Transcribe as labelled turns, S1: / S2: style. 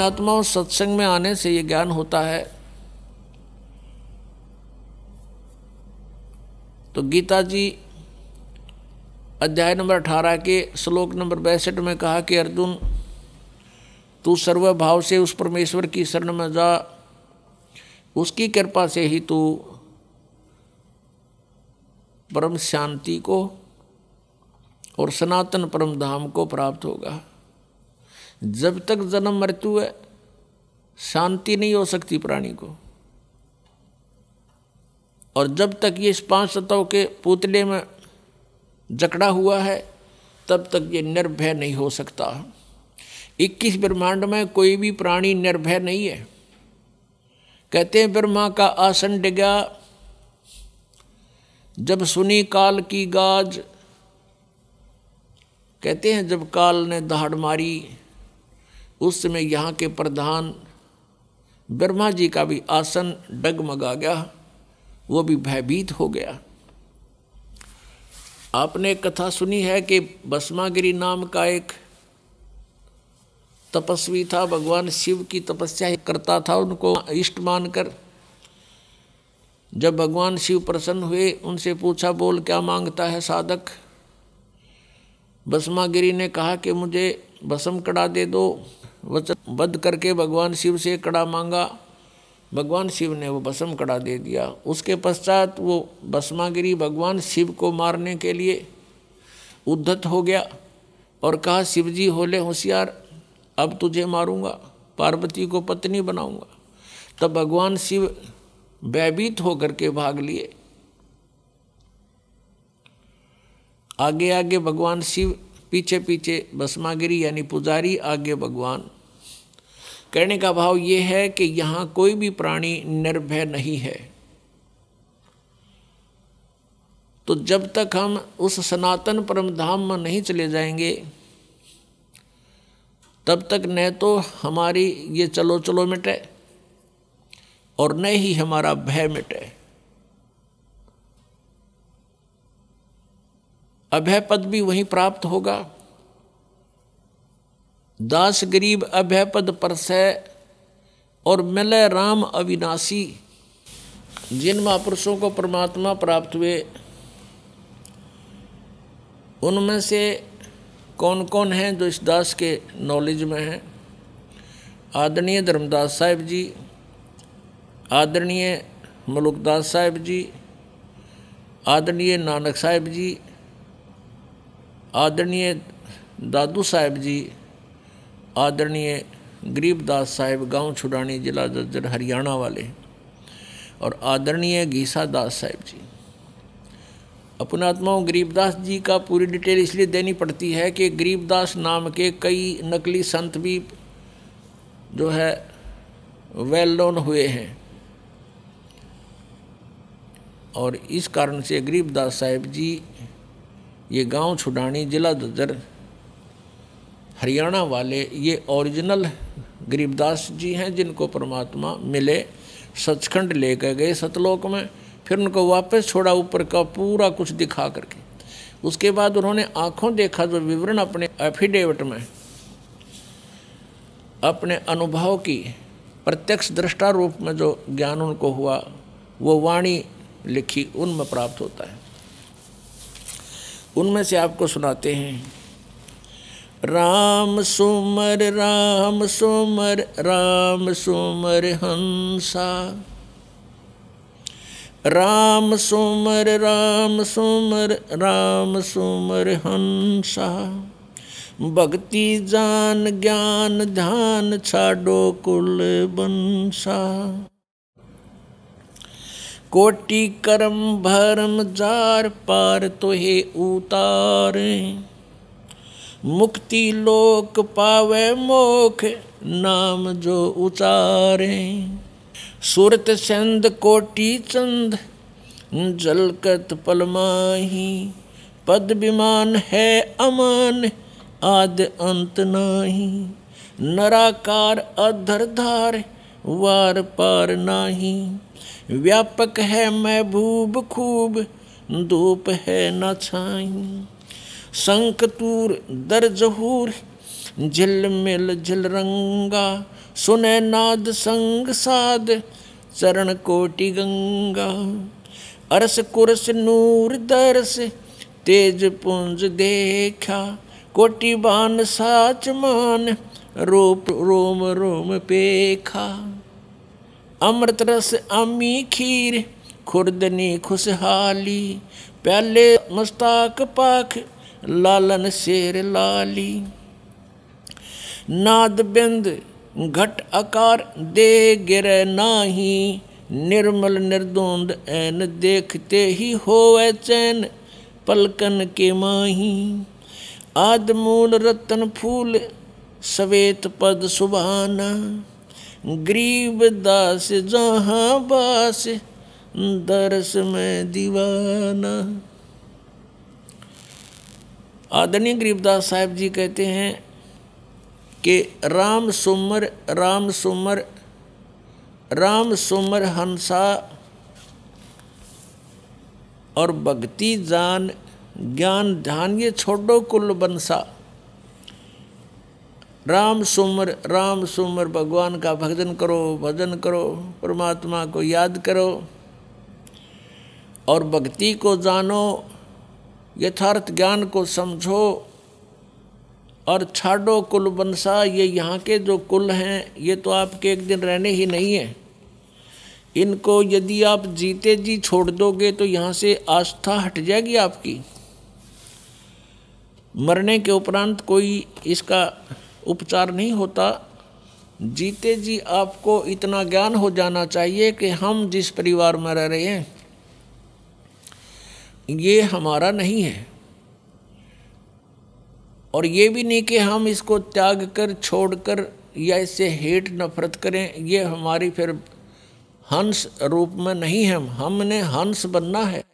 S1: और सत्संग में आने से ये ज्ञान होता है तो गीता जी अध्याय नंबर अठारह के श्लोक नंबर बैसठ में कहा कि अर्जुन तू सर्व भाव से उस परमेश्वर की शरण में जा उसकी कृपा से ही तू परम शांति को और सनातन परम धाम को प्राप्त होगा जब तक जन्म मृत्यु है शांति नहीं हो सकती प्राणी को और जब तक ये इस पांच तत्व के पुतले में जकड़ा हुआ है तब तक ये निर्भय नहीं हो सकता इक्कीस ब्रह्मांड में कोई भी प्राणी निर्भय नहीं है कहते हैं ब्रह्मा का आसन डिगा जब सुनी काल की गाज कहते हैं जब काल ने दहाड़ मारी उस समय यहाँ के प्रधान ब्रह्मा जी का भी आसन डगमगा गया वो भी भयभीत हो गया आपने कथा सुनी है कि बसमागिरी नाम का एक तपस्वी था भगवान शिव की तपस्या करता था उनको इष्ट मानकर जब भगवान शिव प्रसन्न हुए उनसे पूछा बोल क्या मांगता है साधक बसमागिरी ने कहा कि मुझे भसम कड़ा दे दो वचन बद करके भगवान शिव से कड़ा मांगा भगवान शिव ने वो भस्म कड़ा दे दिया उसके पश्चात वो भस्मागिरी भगवान शिव को मारने के लिए उद्धत हो गया और कहा शिव जी होले होशियार अब तुझे मारूंगा पार्वती को पत्नी बनाऊंगा तब भगवान शिव भयभीत होकर के भाग लिए आगे आगे भगवान शिव पीछे पीछे भस्मागिरी यानी पुजारी आगे भगवान कहने का भाव ये है कि यहाँ कोई भी प्राणी निर्भय नहीं है तो जब तक हम उस सनातन परम धाम में नहीं चले जाएंगे तब तक न तो हमारी ये चलो चलो मिटे और न ही हमारा भय मिटे अभय पद भी वहीं प्राप्त होगा दास गरीब अभय पद परसय और मिले राम अविनाशी जिन महापुरुषों को परमात्मा प्राप्त हुए उनमें से कौन कौन हैं जो इस दास के नॉलेज में हैं आदरणीय धर्मदास साहिब जी आदरणीय मलुकदास साहिब जी आदरणीय नानक साहिब जी आदरणीय दादू साहब जी आदरणीय गरीबदास साहब गांव छुड़ानी जिला जज्जर हरियाणा वाले और आदरणीय घीसा दास साहेब जी अपनात्मा गरीबदास जी का पूरी डिटेल इसलिए देनी पड़ती है कि गरीबदास नाम के कई नकली संत भी जो है वेल नोन हुए हैं और इस कारण से गरीबदास साहेब जी ये गांव छुडानी जिला ददर हरियाणा वाले ये ओरिजिनल गरीबदास जी हैं जिनको परमात्मा मिले सचखंड लेकर गए सतलोक में फिर उनको वापस छोड़ा ऊपर का पूरा कुछ दिखा करके उसके बाद उन्होंने आंखों देखा जो तो विवरण अपने एफिडेविट में अपने अनुभव की प्रत्यक्ष दृष्टा रूप में जो ज्ञान उनको हुआ वो वाणी लिखी उनमें प्राप्त होता है उनमें से आपको सुनाते हैं राम सुमर राम सुमर राम सुमर हंसा राम सुमर राम सुमर राम सुमर हंसा भक्ति जान ज्ञान ध्यान छाडो कुल बंसा कोटि कर्म भरम जार पार तो हे उतार मुक्ति लोक पावे मोख नाम जो उचारे सुरत चंद कोटि चंद जलकत पलमाही पद विमान है अमान आद अंत नाही नराकार अधरधार वार पार नाही व्यापक है महबूब खूब धूप है न छाई दर दर्जहूर झिल मिल झिल रंगा सुने नाद संग साद चरण कोटि गंगा अरस कुरस नूर दरस तेज पुंज देखा कोटि बान साच मान रोप रोम रोम पेखा अमृत रस अमी खीर खुर्दनी खुशहाली प्याले मुस्ताक पाख लालन शेर लाली नाद बिंद घट आकार दे गिर नाही निर्मल निर्द्वंद ऐन देखते ही होवे चैन पलकन के माही आदमूल रतन फूल सवेत पद सुभाना गरीब दास जहाँ बास दरस में दीवाना आदरणीय गरीबदास साहब जी कहते हैं कि राम सुमर राम सुमर राम सुमर हंसा और भक्ति जान ज्ञान ध्यान ये छोड़ो कुल बंसा राम सुमर राम सुमर भगवान का भजन करो भजन करो परमात्मा को याद करो और भक्ति को जानो यथार्थ ज्ञान को समझो और छाडो कुल बंसा ये यहाँ के जो कुल हैं ये तो आपके एक दिन रहने ही नहीं है इनको यदि आप जीते जी छोड़ दोगे तो यहाँ से आस्था हट जाएगी आपकी मरने के उपरांत कोई इसका उपचार नहीं होता जीते जी आपको इतना ज्ञान हो जाना चाहिए कि हम जिस परिवार में रह रहे हैं ये हमारा नहीं है और ये भी नहीं कि हम इसको त्याग कर छोड़ कर या इससे हेट नफरत करें ये हमारी फिर हंस रूप में नहीं है हमने हंस बनना है